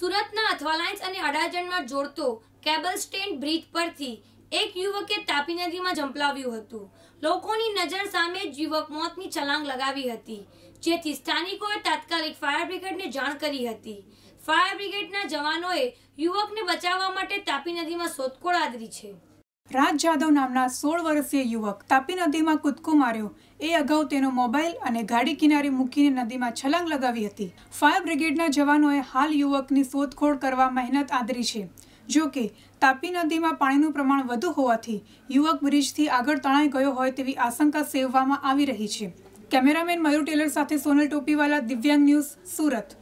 સુરતના અથવાલાઇન્સ અને અડાજણમાં જોડતો કેબલ સ્ટેન્ડ બ્રિજ પરથી એક યુવકે તાપી નદીમાં ઝંપલાવ્યું હતું લોકોની નજર સામે જ યુવક મોતની છલાંગ લગાવી હતી જેથી સ્થાનિકોએ તાત્કાલિક ફાયર બ્રિગેડને જાણ કરી હતી ફાયર બ્રિગેડના જવાનોએ યુવકને બચાવવા માટે તાપી નદીમાં શોધખોળ આદરી છે રાજ જાદવ નામના સોળ વર્ષીય યુવક તાપી નદીમાં કૂદકો માર્યો એ અગાઉ તેનો મોબાઈલ અને ગાડી કિનારે મૂકીને નદીમાં છલાંગ લગાવી હતી ફાયર બ્રિગેડના જવાનોએ હાલ યુવકની શોધખોળ કરવા મહેનત આદરી છે જો કે તાપી નદીમાં પાણીનું પ્રમાણ વધુ હોવાથી યુવક બ્રિજથી આગળ તણાઈ ગયો હોય તેવી આશંકા સેવવામાં આવી રહી છે કેમેરામેન મયુર ટેલર સાથે સોનલ ટોપીવાલા દિવ્યાંગ ન્યૂઝ સુરત